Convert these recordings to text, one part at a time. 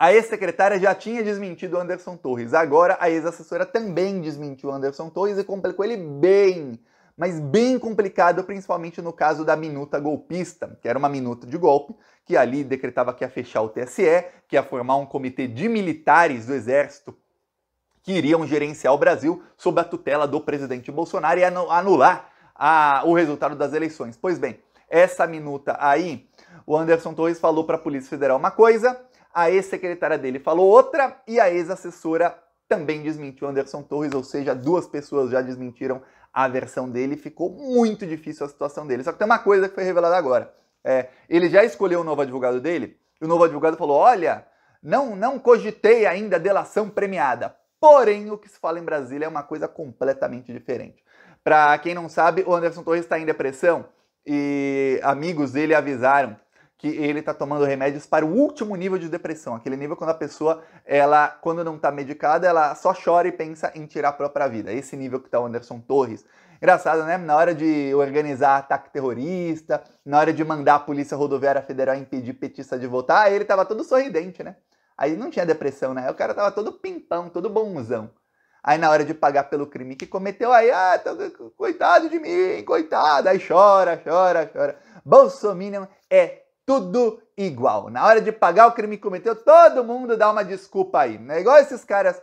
A ex-secretária já tinha desmentido o Anderson Torres. Agora a ex-assessora também desmentiu o Anderson Torres e complicou ele bem. Mas bem complicado, principalmente no caso da minuta golpista, que era uma minuta de golpe, que ali decretava que ia fechar o TSE, que ia formar um comitê de militares do Exército que iriam gerenciar o Brasil sob a tutela do presidente Bolsonaro e anular a, o resultado das eleições. Pois bem, essa minuta aí, o Anderson Torres falou para a Polícia Federal uma coisa, a ex-secretária dele falou outra e a ex-assessora também desmentiu Anderson Torres, ou seja, duas pessoas já desmentiram a versão dele, ficou muito difícil a situação dele. Só que tem uma coisa que foi revelada agora. É, ele já escolheu o novo advogado dele, e o novo advogado falou: olha, não, não cogitei ainda delação premiada. Porém, o que se fala em Brasília é uma coisa completamente diferente. Para quem não sabe, o Anderson Torres está em depressão e amigos dele avisaram que ele está tomando remédios para o último nível de depressão, aquele nível quando a pessoa, ela, quando não está medicada, ela só chora e pensa em tirar a própria vida. Esse nível que está o Anderson Torres. Engraçado, né? Na hora de organizar ataque terrorista, na hora de mandar a Polícia Rodoviária Federal impedir petista de votar, ele estava todo sorridente, né? Aí não tinha depressão, né? O cara estava todo pimpão, todo bonzão. Aí na hora de pagar pelo crime que cometeu, aí, ah, tô, coitado de mim, coitado. Aí chora, chora, chora. Bolsominion é tudo igual. Na hora de pagar o crime que cometeu, todo mundo dá uma desculpa aí. Não né? igual esses caras,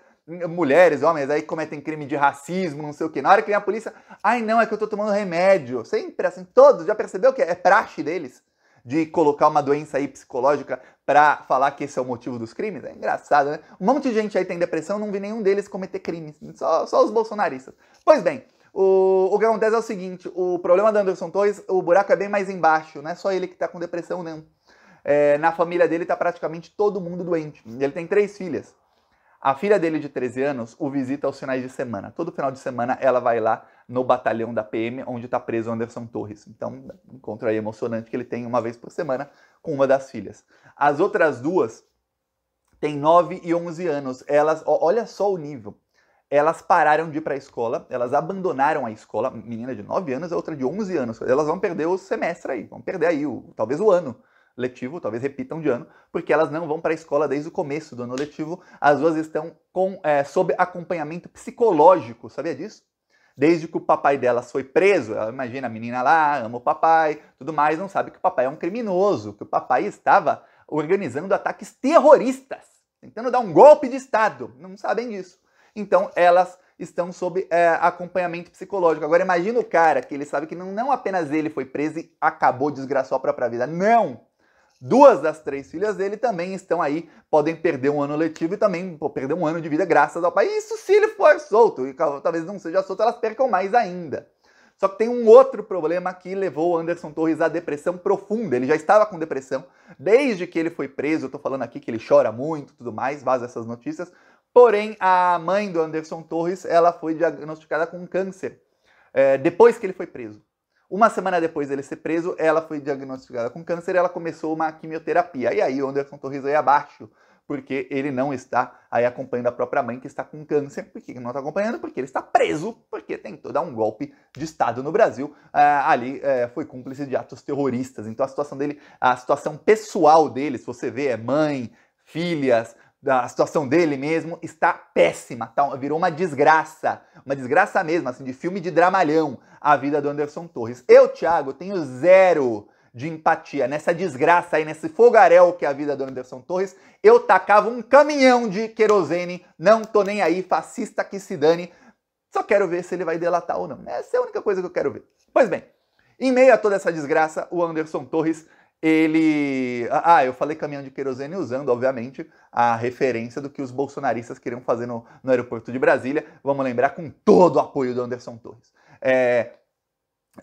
mulheres, homens aí cometem crime de racismo, não sei o quê. Na hora que vem a polícia, ai não, é que eu tô tomando remédio. Sempre assim, todos, já percebeu que é praxe deles? De colocar uma doença aí psicológica pra falar que esse é o motivo dos crimes? É engraçado, né? Um monte de gente aí tem depressão, não vi nenhum deles cometer crimes. Só, só os bolsonaristas. Pois bem, o, o que acontece é o seguinte: o problema do Anderson Torres, o buraco é bem mais embaixo, não é só ele que tá com depressão, não. É, na família dele tá praticamente todo mundo doente. Ele tem três filhas. A filha dele de 13 anos o visita aos finais de semana. Todo final de semana ela vai lá no batalhão da PM, onde está preso o Anderson Torres. Então, encontro aí emocionante que ele tem uma vez por semana com uma das filhas. As outras duas têm 9 e 11 anos. Elas, olha só o nível elas pararam de ir para a escola, elas abandonaram a escola, menina de 9 anos, a outra de 11 anos, elas vão perder o semestre aí, vão perder aí, o, talvez o ano letivo, talvez repitam de ano, porque elas não vão para a escola desde o começo do ano letivo, as duas estão com, é, sob acompanhamento psicológico, sabia disso? Desde que o papai delas foi preso, ela imagina a menina lá, ama o papai, tudo mais, não sabe que o papai é um criminoso, que o papai estava organizando ataques terroristas, tentando dar um golpe de Estado, não sabem disso então elas estão sob é, acompanhamento psicológico. Agora imagina o cara que ele sabe que não, não apenas ele foi preso e acabou, desgraçou a própria vida. Não! Duas das três filhas dele também estão aí, podem perder um ano letivo e também pô, perder um ano de vida graças ao pai. Isso se ele for solto, e talvez não seja solto, elas percam mais ainda. Só que tem um outro problema que levou o Anderson Torres à depressão profunda. Ele já estava com depressão desde que ele foi preso. Eu tô falando aqui que ele chora muito, tudo mais, vaza essas notícias. Porém, a mãe do Anderson Torres, ela foi diagnosticada com câncer é, depois que ele foi preso. Uma semana depois dele ser preso, ela foi diagnosticada com câncer e ela começou uma quimioterapia. E aí o Anderson Torres aí abaixo, porque ele não está aí acompanhando a própria mãe que está com câncer. Por que não está acompanhando? Porque ele está preso, porque tentou dar um golpe de Estado no Brasil. Ah, ali é, foi cúmplice de atos terroristas. Então a situação dele, a situação pessoal dele, se você vê, é mãe, filhas, da situação dele mesmo está péssima, tá? virou uma desgraça, uma desgraça mesmo, assim, de filme de dramalhão, a vida do Anderson Torres. Eu, Thiago, tenho zero de empatia nessa desgraça aí, nesse fogaréu que é a vida do Anderson Torres. Eu tacava um caminhão de querosene, não tô nem aí, fascista que se dane, só quero ver se ele vai delatar ou não. Essa é a única coisa que eu quero ver. Pois bem, em meio a toda essa desgraça, o Anderson Torres ele. Ah, ah, eu falei caminhão de querosene usando, obviamente, a referência do que os bolsonaristas queriam fazer no, no aeroporto de Brasília. Vamos lembrar com todo o apoio do Anderson Torres. É...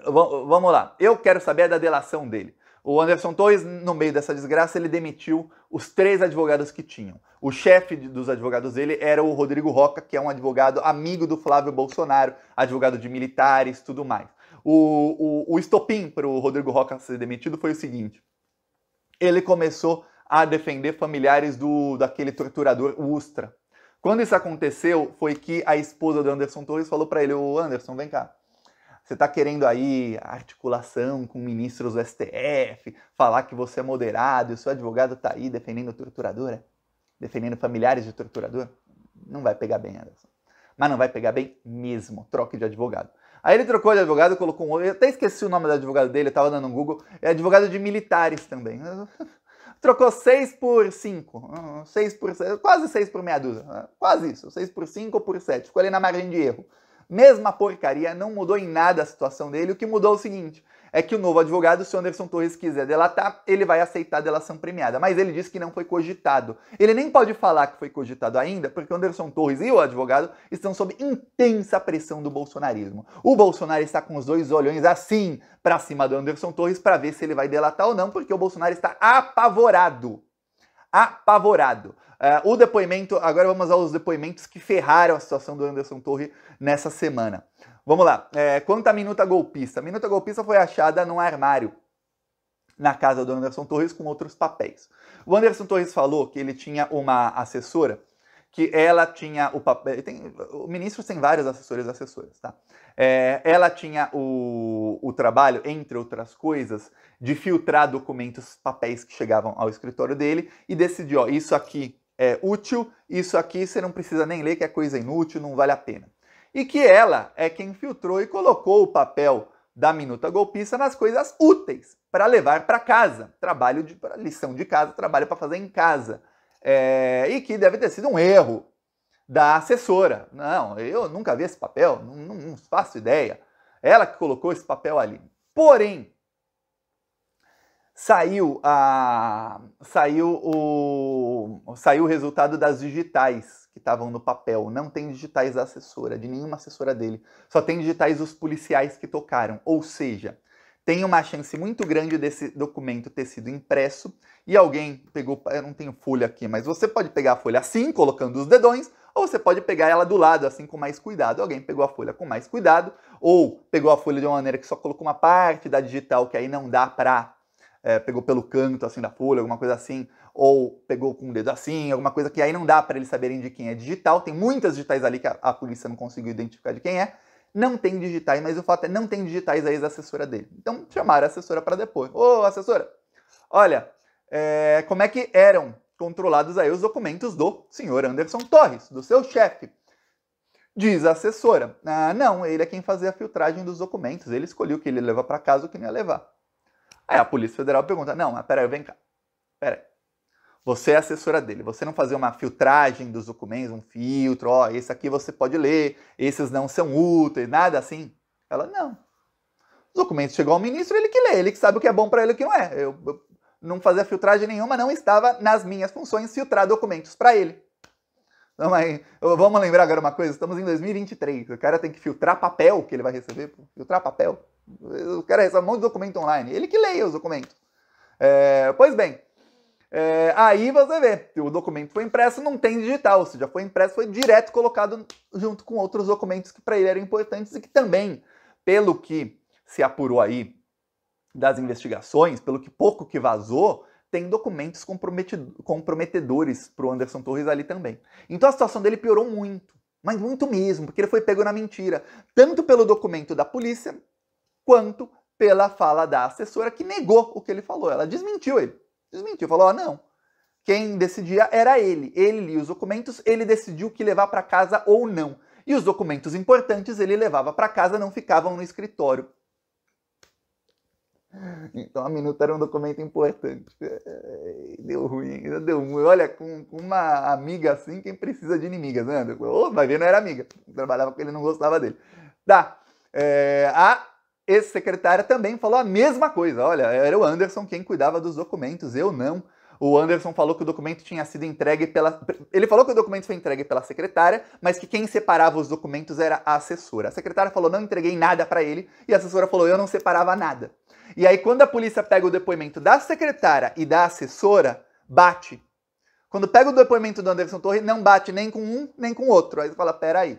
Vamos lá. Eu quero saber da delação dele. O Anderson Torres, no meio dessa desgraça, ele demitiu os três advogados que tinham. O chefe dos advogados dele era o Rodrigo Roca, que é um advogado amigo do Flávio Bolsonaro, advogado de militares, tudo mais. O, o, o estopim para o Rodrigo Roca ser demitido foi o seguinte: ele começou a defender familiares do daquele torturador Ustra. Quando isso aconteceu, foi que a esposa do Anderson Torres falou para ele: "O Anderson, vem cá. Você está querendo aí articulação com ministros do STF, falar que você é moderado e o seu advogado está aí defendendo torturadora, é? defendendo familiares de torturador? Não vai pegar bem, Anderson. Mas não vai pegar bem mesmo. Troque de advogado." Aí ele trocou de advogado, colocou um outro. Eu até esqueci o nome do advogado dele, eu tava dando um Google. É advogado de militares também. Trocou 6 por 5. 6 uh, por 7. Quase 6 por meia dúzia. Né? Quase isso. 6 por 5 ou por 7. Ficou ali na margem de erro. Mesma porcaria, não mudou em nada a situação dele. O que mudou é o seguinte: é que o novo advogado, se o Anderson Torres quiser delatar, ele vai aceitar a delação premiada. Mas ele disse que não foi cogitado. Ele nem pode falar que foi cogitado ainda, porque o Anderson Torres e o advogado estão sob intensa pressão do bolsonarismo. O Bolsonaro está com os dois olhões assim para cima do Anderson Torres para ver se ele vai delatar ou não, porque o Bolsonaro está apavorado apavorado. Uh, o depoimento, agora vamos aos depoimentos que ferraram a situação do Anderson Torre nessa semana. Vamos lá. É, quanto à minuta golpista, a minuta golpista foi achada num armário na casa do Anderson Torres com outros papéis. O Anderson Torres falou que ele tinha uma assessora que ela tinha o papel. Eh, tem, o ministro tem vários assessores e assessoras, tá? É, ela tinha o, o trabalho, entre outras coisas, de filtrar documentos, papéis que chegavam ao escritório dele e decidiu ó, isso aqui é útil, isso aqui você não precisa nem ler, que é coisa inútil, não vale a pena. E que ela é quem filtrou e colocou o papel da minuta golpista nas coisas úteis para levar para casa, trabalho de lição de casa, trabalho para fazer em casa é, e que deve ter sido um erro da assessora. Não, eu nunca vi esse papel, não, não, não faço ideia. Ela que colocou esse papel ali. Porém, saiu a saiu o saiu o resultado das digitais que estavam no papel. Não tem digitais da assessora, de nenhuma assessora dele. Só tem digitais dos policiais que tocaram, ou seja, tem uma chance muito grande desse documento ter sido impresso e alguém pegou, eu não tenho folha aqui, mas você pode pegar a folha assim, colocando os dedões, ou você pode pegar ela do lado, assim, com mais cuidado. Alguém pegou a folha com mais cuidado, ou pegou a folha de uma maneira que só colocou uma parte da digital, que aí não dá pra. É, pegou pelo canto, assim, da folha, alguma coisa assim, ou pegou com o dedo assim, alguma coisa que aí não dá para eles saberem de quem é digital. Tem muitas digitais ali que a, a polícia não conseguiu identificar de quem é não tem digitais, mas o fato é não tem digitais é a ex-assessora dele. Então chamaram a assessora para depois. Ô, assessora, olha, é, como é que eram controlados aí os documentos do senhor Anderson Torres, do seu chefe? Diz a assessora: Ah, não, ele é quem fazia a filtragem dos documentos, ele escolheu o que ele ia levar para casa, o que não ia levar. Aí a Polícia Federal pergunta: Não, mas peraí, vem cá. Peraí. Você é assessora dele. Você não fazer uma filtragem dos documentos, um filtro, ó, esse aqui você pode ler, esses não são úteis, nada assim. Ela, não. Os documentos chegou ao ministro, ele que lê, ele que sabe o que é bom para ele e o que não é. Eu, eu não fazia filtragem nenhuma, não estava nas minhas funções filtrar documentos para ele. Então, mas, vamos lembrar agora uma coisa, estamos em 2023, o cara tem que filtrar papel que ele vai receber, filtrar papel. O cara recebe um monte de documento online, ele que leia os documentos. É, pois bem, é, aí você vê, o documento foi impresso, não tem digital, ou seja, foi impresso, foi direto colocado junto com outros documentos que para ele eram importantes e que também, pelo que se apurou aí das investigações, pelo que pouco que vazou, tem documentos comprometedores para o Anderson Torres ali também. Então a situação dele piorou muito, mas muito mesmo, porque ele foi pego na mentira, tanto pelo documento da polícia, quanto pela fala da assessora que negou o que ele falou, ela desmentiu ele. Desmentiu, falou: não. Quem decidia era ele. Ele lia os documentos, ele decidiu o que levar para casa ou não. E os documentos importantes ele levava para casa, não ficavam no escritório. Então a minuta era um documento importante. Deu ruim, deu ruim. Olha, com, uma amiga assim, quem precisa de inimigas, né? Oh, vai ver, não era amiga. Trabalhava com ele, não gostava dele. Tá. É, a ex-secretária, também falou a mesma coisa. Olha, era o Anderson quem cuidava dos documentos, eu não. O Anderson falou que o documento tinha sido entregue pela. Ele falou que o documento foi entregue pela secretária, mas que quem separava os documentos era a assessora. A secretária falou: não entreguei nada para ele, e a assessora falou: eu não separava nada. E aí, quando a polícia pega o depoimento da secretária e da assessora, bate. Quando pega o depoimento do Anderson Torres, não bate nem com um nem com o outro. Aí você fala: peraí.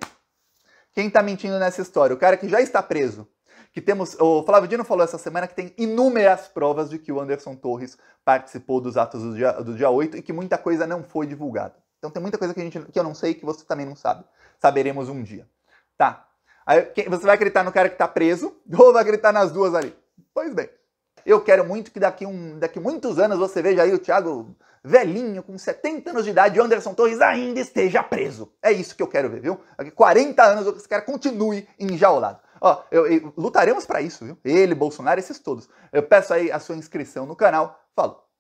Quem tá mentindo nessa história? O cara que já está preso que temos. O Flávio Dino falou essa semana que tem inúmeras provas de que o Anderson Torres participou dos atos do dia, do dia 8 e que muita coisa não foi divulgada. Então tem muita coisa que, a gente, que eu não sei que você também não sabe. Saberemos um dia. Tá. Aí, você vai acreditar no cara que tá preso ou vai acreditar nas duas ali? Pois bem. Eu quero muito que daqui, um, daqui muitos anos você veja aí o Thiago velhinho, com 70 anos de idade, e Anderson Torres ainda esteja preso. É isso que eu quero ver, viu? Daqui 40 anos esse cara continue enjaulado. Ó, eu, eu, lutaremos para isso, viu? Ele, Bolsonaro, esses todos. Eu peço aí a sua inscrição no canal. Falou!